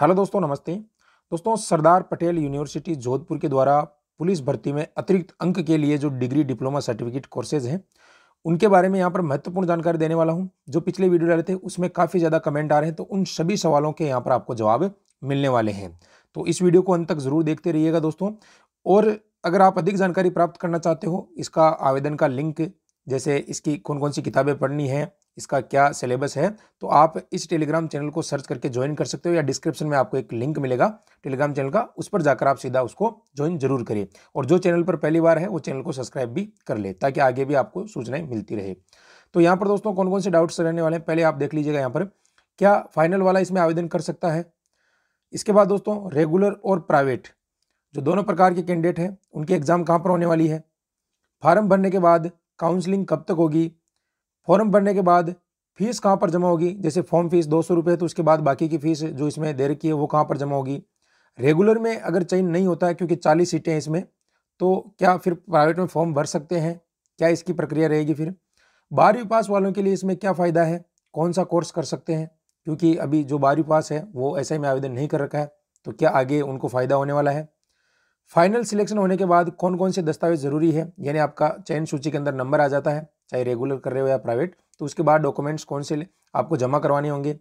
hello दोस्तों नमस्ते दोस्तों सरदार पटेल यूनिवर्सिटी जोधपुर के द्वारा पुलिस भर्ती में अतिरिक्त अंक के लिए जो डिग्री डिप्लोमा सर्टिफिकेट कोर्सेज हैं उनके बारे में यहाँ पर महत्वपूर्ण जानकारी देने वाला हूँ जो पिछले वीडियो डाले थे उसमें काफ़ी ज़्यादा कमेंट आ रहे हैं तो उन सभी सवालों के यहाँ पर आपको जवाब मिलने वाले हैं तो इस वीडियो को अंत तक ज़रूर देखते रहिएगा दोस्तों और अगर आप अधिक जानकारी प्राप्त करना चाहते हो इसका आवेदन का लिंक जैसे इसकी कौन कौन सी किताबें पढ़नी हैं इसका क्या सिलेबस है तो आप इस टेलीग्राम चैनल को सर्च करके ज्वाइन कर सकते हो या डिस्क्रिप्शन में आपको एक लिंक मिलेगा टेलीग्राम चैनल का उस पर जाकर आप सीधा उसको ज्वाइन जरूर करिए और जो चैनल पर पहली बार है वो चैनल को सब्सक्राइब भी कर ले ताकि आगे भी आपको सूचनाएं मिलती रहे तो यहाँ पर दोस्तों कौन कौन से डाउट्स रहने वाले हैं पहले आप देख लीजिएगा यहाँ पर क्या फाइनल वाला इसमें आवेदन कर सकता है इसके बाद दोस्तों रेगुलर और प्राइवेट जो दोनों प्रकार के कैंडिडेट हैं उनकी एग्ज़ाम कहाँ पर होने वाली है फार्म भरने के बाद काउंसलिंग कब तक होगी फॉर्म भरने के बाद फीस कहाँ पर जमा होगी जैसे फॉर्म फीस दो सौ रुपये तो उसके बाद बाकी की फीस जो इसमें दे रखी है वो कहाँ पर जमा होगी रेगुलर में अगर चयन नहीं होता है क्योंकि चालीस सीटें हैं इसमें तो क्या फिर प्राइवेट में फॉर्म भर सकते हैं क्या इसकी प्रक्रिया रहेगी फिर बारहवीं पास वालों के लिए इसमें क्या फ़ायदा है कौन सा कोर्स कर सकते हैं क्योंकि अभी जो बारहवीं पास है वो ऐसे में आवेदन नहीं कर रखा है तो क्या आगे उनको फ़ायदा होने वाला है फाइनल सिलेक्शन होने के बाद कौन कौन से दस्तावेज ज़रूरी है यानी आपका चयन सूची के अंदर नंबर आ जाता है चाहे रेगुलर कर रहे हो या प्राइवेट तो उसके बाद डॉक्यूमेंट्स कौन से आपको जमा करवाने होंगे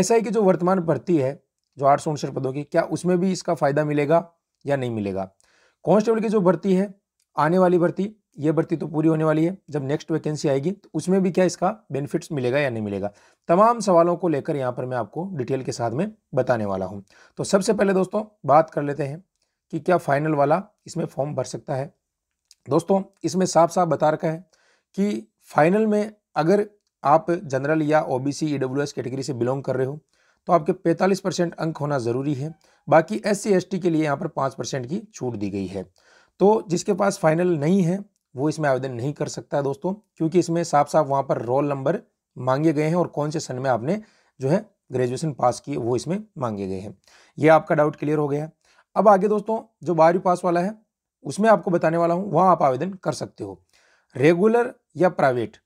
ऐसा ही कि जो वर्तमान भर्ती है जो आठ सौ उनसठ पदों की क्या उसमें भी इसका फ़ायदा मिलेगा या नहीं मिलेगा कॉन्स्टेबल की जो भर्ती है आने वाली भर्ती ये भर्ती तो पूरी होने वाली है जब नेक्स्ट वैकेंसी आएगी तो उसमें भी क्या इसका बेनिफिट्स मिलेगा या नहीं मिलेगा तमाम सवालों को लेकर यहाँ पर मैं आपको डिटेल के साथ में बताने वाला हूँ तो सबसे पहले दोस्तों बात कर लेते हैं कि क्या फाइनल वाला इसमें फॉर्म भर सकता है दोस्तों इसमें साफ साफ बता रखा है कि फाइनल में अगर आप जनरल या ओबीसी ईडब्ल्यूएस कैटेगरी से बिलोंग कर रहे हो तो आपके 45 परसेंट अंक होना ज़रूरी है बाकी एस सी के लिए यहाँ पर पाँच परसेंट की छूट दी गई है तो जिसके पास फाइनल नहीं है वो इसमें आवेदन नहीं कर सकता दोस्तों क्योंकि इसमें साफ साफ वहाँ पर रोल नंबर मांगे गए हैं और कौन से सन में आपने जो है ग्रेजुएशन पास किए वो इसमें मांगे गए हैं ये आपका डाउट क्लियर हो गया अब आगे दोस्तों जो बारहवीं पास वाला है उसमें आपको बताने वाला हूँ वहाँ आप आवेदन कर सकते हो रेगुलर या प्राइवेट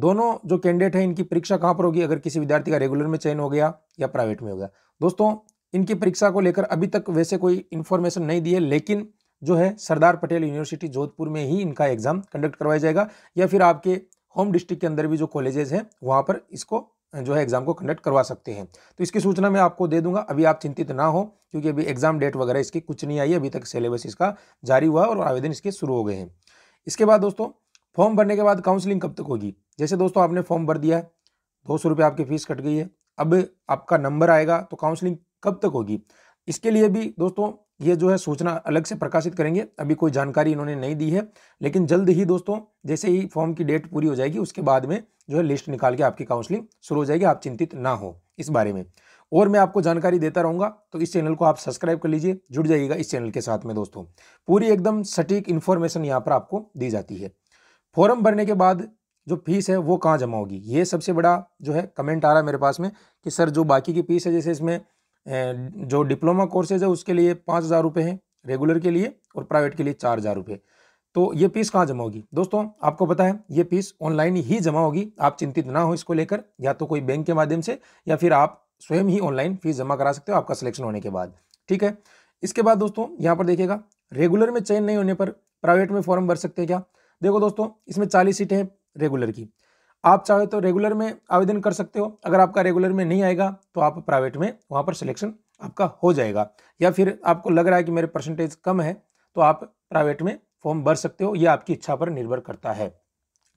दोनों जो कैंडिडेट हैं इनकी परीक्षा कहाँ पर होगी अगर किसी विद्यार्थी का रेगुलर में चयन हो गया या प्राइवेट में हो गया दोस्तों इनकी परीक्षा को लेकर अभी तक वैसे कोई इन्फॉर्मेशन नहीं दी है लेकिन जो है सरदार पटेल यूनिवर्सिटी जोधपुर में ही इनका एग्जाम कंडक्ट करवाया जाएगा या फिर आपके होम डिस्ट्रिक्ट के अंदर भी जो कॉलेजेस हैं वहाँ पर इसको जो है एग्जाम को कंडक्ट करवा सकते हैं तो इसकी सूचना मैं आपको दे दूंगा अभी आप चिंतित ना हो क्योंकि अभी एग्जाम डेट वगैरह इसकी कुछ नहीं आई अभी तक सिलेबस इसका जारी हुआ और आवेदन इसके शुरू हो गए हैं इसके बाद दोस्तों फॉर्म भरने के बाद काउंसलिंग कब तक होगी जैसे दोस्तों आपने फॉर्म भर दिया है दो सौ रुपये आपकी फ़ीस कट गई है अब आपका नंबर आएगा तो काउंसलिंग कब तक होगी इसके लिए भी दोस्तों ये जो है सूचना अलग से प्रकाशित करेंगे अभी कोई जानकारी इन्होंने नहीं दी है लेकिन जल्द ही दोस्तों जैसे ही फॉर्म की डेट पूरी हो जाएगी उसके बाद में जो है लिस्ट निकाल के आपकी काउंसलिंग शुरू हो जाएगी आप चिंतित ना हो इस बारे में और मैं आपको जानकारी देता रहूँगा तो इस चैनल को आप सब्सक्राइब कर लीजिए जुड़ जाइएगा इस चैनल के साथ में दोस्तों पूरी एकदम सटीक इन्फॉर्मेशन यहाँ पर आपको दी जाती है फॉर्म भरने के बाद जो फीस है वो कहाँ जमा होगी ये सबसे बड़ा जो है कमेंट आ रहा है मेरे पास में कि सर जो बाकी की फीस है जैसे इसमें जो डिप्लोमा कोर्सेज है उसके लिए पाँच हज़ार रुपये हैं रेगुलर के लिए और प्राइवेट के लिए चार हज़ार रुपये तो ये फीस कहाँ जमा होगी दोस्तों आपको पता है ये फीस ऑनलाइन ही जमा होगी आप चिंतित ना हो इसको लेकर या तो कोई बैंक के माध्यम से या फिर आप स्वयं ही ऑनलाइन फीस जमा करा सकते हो आपका सिलेक्शन होने के बाद ठीक है इसके बाद दोस्तों यहाँ पर देखिएगा रेगुलर में चयन नहीं होने पर प्राइवेट में फॉर्म भर सकते हैं क्या देखो दोस्तों इसमें चालीस सीटें हैं रेगुलर की आप चाहे तो रेगुलर में आवेदन कर सकते हो अगर आपका रेगुलर में नहीं आएगा तो आप प्राइवेट में वहाँ पर सिलेक्शन आपका हो जाएगा या फिर आपको लग रहा है कि मेरे परसेंटेज कम है तो आप प्राइवेट में फॉर्म भर सकते हो यह आपकी इच्छा पर निर्भर करता है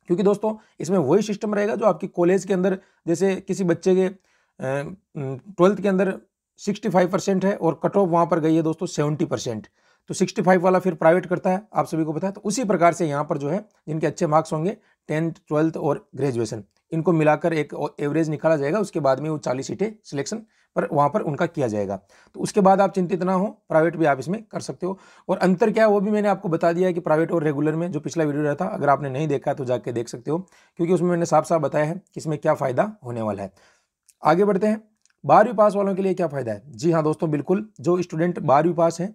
क्योंकि दोस्तों इसमें वही सिस्टम रहेगा जो आपकी कॉलेज के अंदर जैसे किसी बच्चे के ट्वेल्थ के अंदर 65 परसेंट है और कट ऑफ वहाँ पर गई है दोस्तों 70 परसेंट तो 65 वाला फिर प्राइवेट करता है आप सभी को पता है तो उसी प्रकार से यहाँ पर जो है जिनके अच्छे मार्क्स होंगे टेंथ ट्वेल्थ और ग्रेजुएशन इनको मिलाकर एक एवरेज निकाला जाएगा उसके बाद में वो चालीस सीटें सिलेक्शन पर वहाँ पर उनका किया जाएगा तो उसके बाद आप चिंतित ना हो प्राइवेट भी आप इसमें कर सकते हो और अंतर क्या है वो भी मैंने आपको बता दिया है कि प्राइवेट और रेगुलर में जो पिछला वीडियो रहा था अगर आपने नहीं देखा तो जाके देख सकते हो क्योंकि उसमें मैंने साफ साफ बताया है कि इसमें क्या फ़ायदा होने वाला है आगे बढ़ते हैं बारहवीं पास वालों के लिए क्या फ़ायदा है जी हाँ दोस्तों बिल्कुल जो स्टूडेंट बारहवीं पास हैं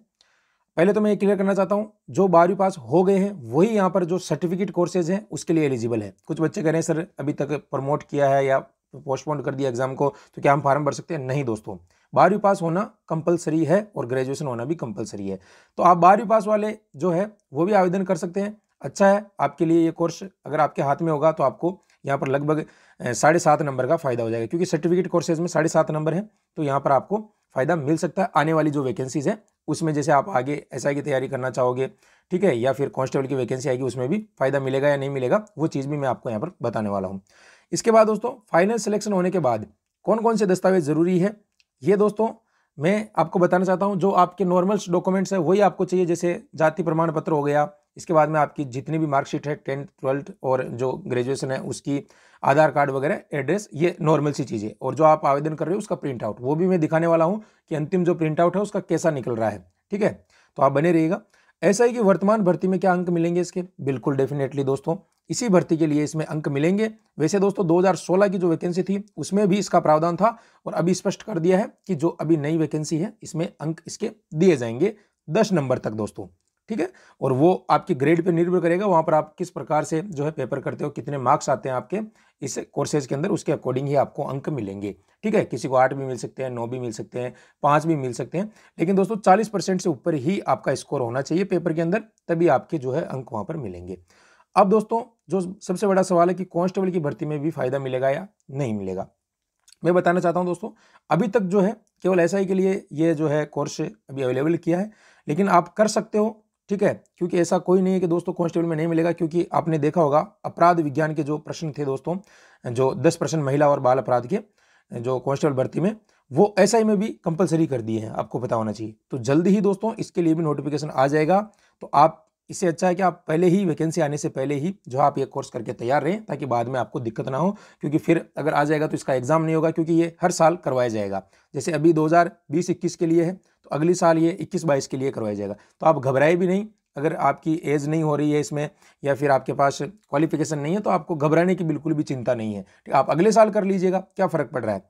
पहले तो मैं ये क्लियर करना चाहता हूँ जो बारहवीं पास हो गए हैं वही यहाँ पर जो सर्टिफिकेट कोर्सेज हैं उसके लिए एलिजिबल है कुछ बच्चे कह रहे हैं सर अभी तक प्रमोट किया है या पोस्टपोन कर दिया एग्जाम को तो क्या हम फार्म भर सकते हैं नहीं दोस्तों बारहवीं पास होना कंपलसरी है और ग्रेजुएशन होना भी कंपलसरी है तो आप बारहवीं पास वाले जो है वो भी आवेदन कर सकते हैं अच्छा है आपके लिए ये कोर्स अगर आपके हाथ में होगा तो आपको यहाँ पर लगभग साढ़े सात नंबर का फ़ायदा हो जाएगा क्योंकि सर्टिफिकेट कोर्सेज में साढ़े सात नंबर है तो यहाँ पर आपको फ़ायदा मिल सकता है आने वाली जो वैकेंसीज़ है उसमें जैसे आप आगे एसआई की तैयारी करना चाहोगे ठीक है या फिर कांस्टेबल की वैकेंसी आएगी उसमें भी फ़ायदा मिलेगा या नहीं मिलेगा वो चीज़ भी मैं आपको यहाँ पर बताने वाला हूँ इसके बाद दोस्तों फाइनल सिलेक्शन होने के बाद कौन कौन से दस्तावेज ज़रूरी है ये दोस्तों मैं आपको बताना चाहता हूँ जो आपके नॉर्मल डॉक्यूमेंट्स हैं वही आपको चाहिए जैसे जाति प्रमाण पत्र हो गया इसके बाद में आपकी जितनी भी मार्कशीट है टेंथ ट्वेल्थ और जो ग्रेजुएसन है उसकी आधार कार्ड वगैरह एड्रेस ये नॉर्मल सी चीज़ें और जो आप आवेदन कर रहे हो उसका प्रिंट आउट वो भी मैं दिखाने वाला हूँ कि अंतिम जो प्रिंट आउट है उसका कैसा निकल रहा है ठीक है तो आप बने रहिएगा ऐसा ही कि वर्तमान भर्ती में क्या अंक मिलेंगे इसके बिल्कुल डेफिनेटली दोस्तों इसी भर्ती के लिए इसमें अंक मिलेंगे वैसे दोस्तों 2016 की जो वैकेंसी थी उसमें भी इसका प्रावधान था और अभी स्पष्ट कर दिया है कि जो अभी नई वैकेंसी है इसमें अंक इसके दिए जाएंगे दस नंबर तक दोस्तों ठीक है और वो आपके ग्रेड पे निर्भर करेगा वहाँ पर आप किस प्रकार से जो है पेपर करते हो कितने मार्क्स आते हैं आपके इस कोर्सेज के अंदर उसके अकॉर्डिंग ही आपको अंक मिलेंगे ठीक है किसी को आठ भी मिल सकते हैं नौ भी मिल सकते हैं पाँच भी मिल सकते हैं लेकिन दोस्तों चालीस परसेंट से ऊपर ही आपका स्कोर होना चाहिए पेपर के अंदर तभी आपके जो है अंक वहाँ पर मिलेंगे अब दोस्तों जो सबसे बड़ा सवाल है कि कॉन्स्टेबल की भर्ती में भी फायदा मिलेगा या नहीं मिलेगा मैं बताना चाहता हूं दोस्तों अभी तक जो है केवल ऐसा ही के लिए ये जो है कोर्स अभी अवेलेबल किया है लेकिन आप कर सकते हो ठीक है क्योंकि ऐसा कोई नहीं है कि दोस्तों कांस्टेबल में नहीं मिलेगा क्योंकि आपने देखा होगा अपराध विज्ञान के जो प्रश्न थे दोस्तों जो दस प्रश्न महिला और बाल अपराध के जो कांस्टेबल भर्ती में वो एस में भी कंपलसरी कर दिए हैं आपको पता होना चाहिए तो जल्दी ही दोस्तों इसके लिए भी नोटिफिकेशन आ जाएगा तो आप इससे अच्छा है कि आप पहले ही वैकेंसी आने से पहले ही जो आप ये कोर्स करके तैयार रहें ताकि बाद में आपको दिक्कत ना हो क्योंकि फिर अगर आ जाएगा तो इसका एग्ज़ाम नहीं होगा क्योंकि ये हर साल करवाया जाएगा जैसे अभी दो हज़ार के लिए है तो अगले साल ये इक्कीस बाईस के लिए करवाया जाएगा तो आप घबराए भी नहीं अगर आपकी एज नहीं हो रही है इसमें या फिर आपके पास क्वालिफिकेशन नहीं है तो आपको घबराने की बिल्कुल भी चिंता नहीं है आप अगले साल कर लीजिएगा क्या फ़र्क पड़ रहा है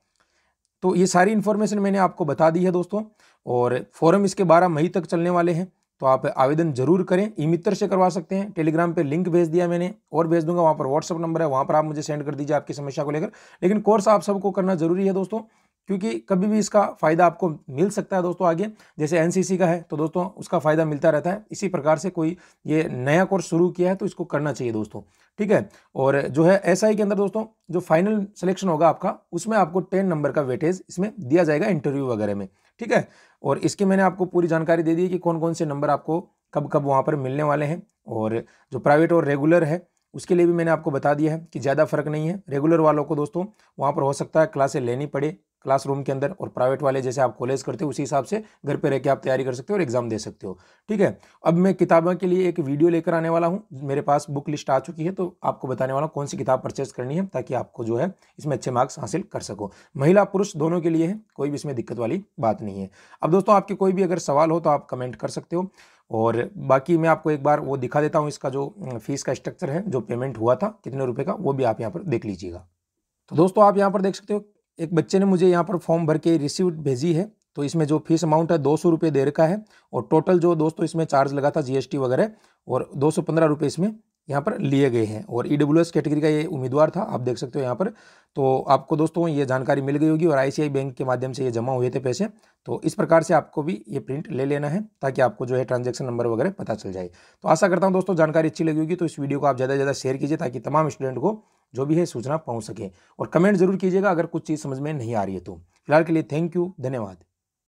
तो ये सारी इन्फॉर्मेशन मैंने आपको बता दी है दोस्तों और फोरम इसके 12 मई तक चलने वाले हैं तो आप आवेदन जरूर करें ई मित्र से करवा सकते हैं टेलीग्राम पे लिंक भेज दिया मैंने और भेज दूंगा वहाँ पर व्हाट्सअप नंबर है वहाँ पर आप मुझे सेंड कर दीजिए आपकी समस्या को लेकर लेकिन कोर्स आप सबको करना जरूरी है दोस्तों क्योंकि कभी भी इसका फ़ायदा आपको मिल सकता है दोस्तों आगे जैसे एनसीसी का है तो दोस्तों उसका फ़ायदा मिलता रहता है इसी प्रकार से कोई ये नया कोर्स शुरू किया है तो इसको करना चाहिए दोस्तों ठीक है और जो है एसआई के अंदर दोस्तों जो फाइनल सिलेक्शन होगा आपका उसमें आपको टेन नंबर का वेटेज इसमें दिया जाएगा इंटरव्यू वगैरह में ठीक है और इसकी मैंने आपको पूरी जानकारी दे दी कि कौन कौन से नंबर आपको कब कब वहाँ पर मिलने वाले हैं और जो प्राइवेट और रेगुलर है उसके लिए भी मैंने आपको बता दिया है कि ज़्यादा फर्क नहीं है रेगुलर वालों को दोस्तों वहाँ पर हो सकता है क्लासें लेनी पड़े क्लासरूम के अंदर और प्राइवेट वाले जैसे आप कॉलेज करते हो उसी हिसाब से घर पे रह के आप तैयारी कर सकते हो और एग्जाम दे सकते हो ठीक है अब मैं किताबों के लिए एक वीडियो लेकर आने वाला हूँ मेरे पास बुक लिस्ट आ चुकी है तो आपको बताने वाला कौन सी किताब परचेज करनी है ताकि आपको जो है इसमें अच्छे मार्क्स हासिल कर सको महिला पुरुष दोनों के लिए है कोई भी इसमें दिक्कत वाली बात नहीं है अब दोस्तों आपके कोई भी अगर सवाल हो तो आप कमेंट कर सकते हो और बाकी मैं आपको एक बार वो दिखा देता हूँ इसका जो फीस का स्ट्रक्चर है जो पेमेंट हुआ था कितने रुपये का वो भी आप यहाँ पर देख लीजिएगा तो दोस्तों आप यहाँ पर देख सकते हो एक बच्चे ने मुझे यहाँ पर फॉर्म भर के रिसीव भेजी है तो इसमें जो फीस अमाउंट है दो सौ रुपये दे रखा है और टोटल जो दोस्तों इसमें चार्ज लगा था जीएसटी वगैरह और दो सौ पंद्रह रुपये इसमें यहाँ पर लिए गए हैं और ई e कैटेगरी का ये उम्मीदवार था आप देख सकते हो यहाँ पर तो आपको दोस्तों ये जानकारी मिल गई होगी और आई बैंक के माध्यम से ये जमा हुए थे पैसे तो इस प्रकार से आपको भी ये प्रिंट ले लेना है ताकि आपको जो है ट्रांजेक्शन नंबर वगैरह पता चल जाए तो आशा करता हूँ दोस्तों जानकारी अच्छी लगी होगी तो इस वीडियो को आप ज़्यादा से ज़्यादा शेयर कीजिए ताकि तमाम स्टूडेंट को जो भी है सूचना पहुँच सके और कमेंट ज़रूर कीजिएगा अगर कुछ चीज़ समझ में नहीं आ रही है तो फिलहाल के लिए थैंक यू धन्यवाद